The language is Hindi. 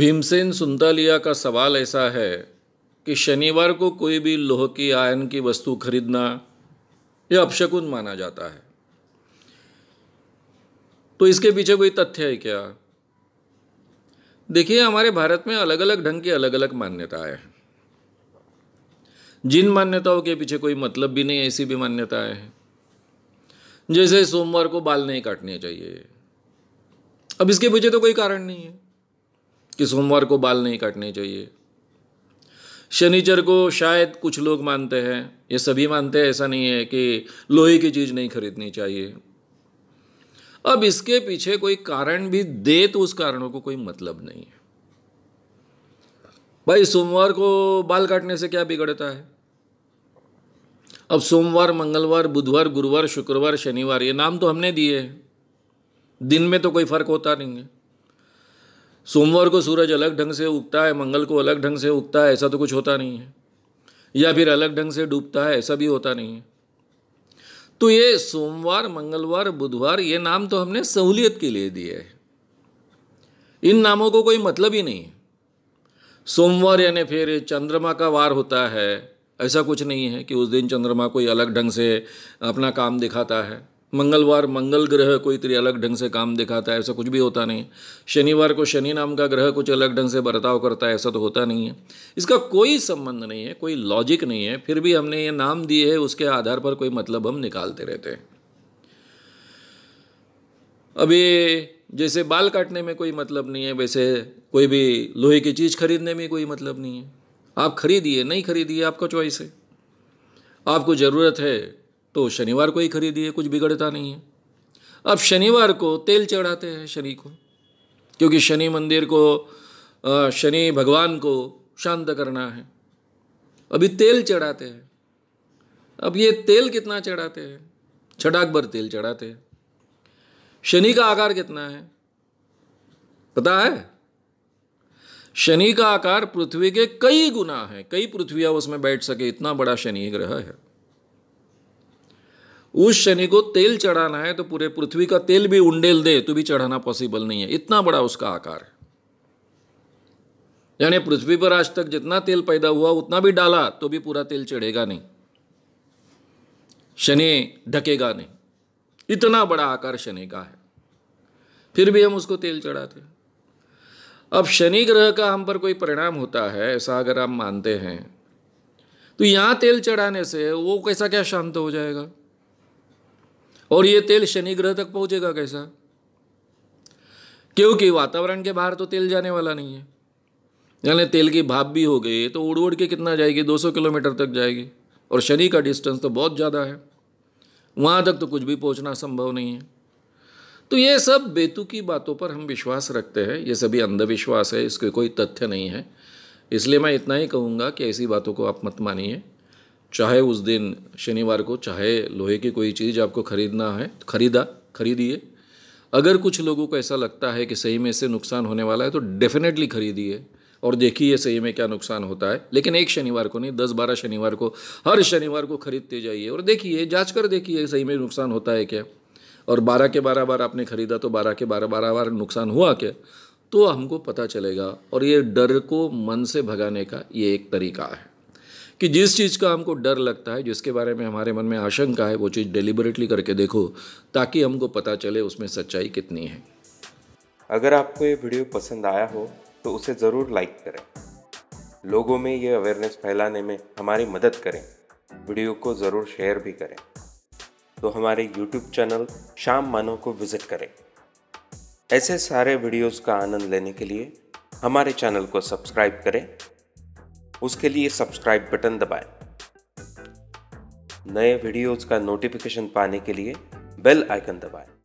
भीमसेन सुंतालिया का सवाल ऐसा है कि शनिवार को कोई भी लोह की आयन की वस्तु खरीदना यह अपशकुन माना जाता है तो इसके पीछे कोई तथ्य है क्या देखिए हमारे भारत में अलग अलग ढंग की अलग अलग मान्यताएं हैं जिन मान्यताओं के पीछे कोई मतलब भी नहीं ऐसी भी मान्यताएं हैं जैसे सोमवार को बाल नहीं काटने चाहिए अब इसके पीछे तो कोई कारण नहीं है कि सोमवार को बाल नहीं काटने चाहिए शनिचर को शायद कुछ लोग मानते हैं ये सभी मानते हैं ऐसा नहीं है कि लोहे की चीज़ नहीं खरीदनी चाहिए अब इसके पीछे कोई कारण भी दे तो उस कारणों को कोई मतलब नहीं है भाई सोमवार को बाल काटने से क्या बिगड़ता है अब सोमवार मंगलवार बुधवार गुरुवार शुक्रवार शनिवार ये नाम तो हमने दिए हैं दिन में तो कोई फर्क होता नहीं है सोमवार को सूरज अलग ढंग से उगता है मंगल को अलग ढंग से उगता है ऐसा तो कुछ होता नहीं है या फिर अलग ढंग से डूबता है ऐसा भी होता नहीं है तो ये सोमवार मंगलवार बुधवार ये नाम तो हमने सहूलियत के लिए दिए है इन नामों को कोई मतलब ही नहीं सोमवार यानी फिर चंद्रमा का वार होता है ऐसा कुछ नहीं है कि उस दिन चंद्रमा कोई अलग ढंग से अपना काम दिखाता है मंगलवार मंगल ग्रह कोई तरी अलग ढंग से काम दिखाता है ऐसा कुछ भी होता नहीं शनिवार को शनि नाम का ग्रह कुछ अलग ढंग से बर्ताव करता है ऐसा तो होता नहीं है इसका कोई संबंध नहीं है कोई लॉजिक नहीं है फिर भी हमने ये नाम दिए है उसके आधार पर कोई मतलब हम निकालते रहते हैं अभी जैसे बाल काटने में कोई मतलब नहीं है वैसे कोई भी लोहे की चीज़ खरीदने में कोई मतलब नहीं है आप खरीदिए नहीं खरीदिए आपका चॉइस है आपको ज़रूरत है तो शनिवार को ही खरीदिए कुछ बिगड़ता नहीं है अब शनिवार को तेल चढ़ाते हैं शनि को क्योंकि शनि मंदिर को शनि भगवान को शांत करना है अभी तेल चढ़ाते हैं अब ये तेल कितना चढ़ाते हैं छटाक भर तेल चढ़ाते हैं शनि का आकार कितना है पता है शनि का आकार पृथ्वी के कई गुना है कई पृथ्वी उसमें बैठ सके इतना बड़ा शनि ग्रह है उस शनि को तेल चढ़ाना है तो पूरे पृथ्वी का तेल भी उंडेल दे तो भी चढ़ाना पॉसिबल नहीं है इतना बड़ा उसका आकार है यानी पृथ्वी पर आज तक जितना तेल पैदा हुआ उतना भी डाला तो भी पूरा तेल चढ़ेगा नहीं शनि ढकेगा नहीं इतना बड़ा आकार शनि का है फिर भी हम उसको तेल चढ़ाते अब शनि ग्रह का हम पर कोई परिणाम होता है ऐसा अगर आप मानते हैं तो यहां तेल चढ़ाने से वो कैसा क्या शांत हो जाएगा और ये तेल शनि ग्रह तक पहुंचेगा कैसा क्योंकि वातावरण के बाहर तो तेल जाने वाला नहीं है यानी तेल की भाप भी हो गई तो उड़ उड़ के कितना जाएगी 200 किलोमीटर तक जाएगी और शनि का डिस्टेंस तो बहुत ज़्यादा है वहाँ तक तो कुछ भी पहुँचना संभव नहीं है तो ये सब बेतु की बातों पर हम विश्वास रखते हैं ये सभी अंधविश्वास है इसके कोई तथ्य नहीं है इसलिए मैं इतना ही कहूँगा कि ऐसी बातों को आप मत मानिए चाहे उस दिन शनिवार को चाहे लोहे की कोई चीज़ आपको खरीदना है खरीदा खरीदिए अगर कुछ लोगों को ऐसा लगता है कि सही में इससे नुकसान होने वाला है तो डेफिनेटली खरीदिए और देखिए सही में क्या नुकसान होता है लेकिन एक शनिवार को नहीं दस बारह शनिवार को हर शनिवार को खरीदते जाइए और देखिए जांच कर देखिए सही में नुकसान होता है क्या और बारह के बारह बार आपने खरीदा तो बारह के बारह बारह बार नुकसान हुआ क्या तो हमको पता चलेगा और ये डर को मन से भगाने का ये एक तरीका है कि जिस चीज़ का हमको डर लगता है जिसके बारे में हमारे मन में आशंका है वो चीज़ डिलिबरेटली करके देखो ताकि हमको पता चले उसमें सच्चाई कितनी है अगर आपको ये वीडियो पसंद आया हो तो उसे ज़रूर लाइक करें लोगों में ये अवेयरनेस फैलाने में हमारी मदद करें वीडियो को ज़रूर शेयर भी करें तो हमारे यूट्यूब चैनल शाम मानो को विज़िट करें ऐसे सारे वीडियोस का आनंद लेने के लिए हमारे चैनल को सब्सक्राइब करें उसके लिए सब्सक्राइब बटन दबाएं। नए वीडियोज़ का नोटिफिकेशन पाने के लिए बेल आइकन दबाएं।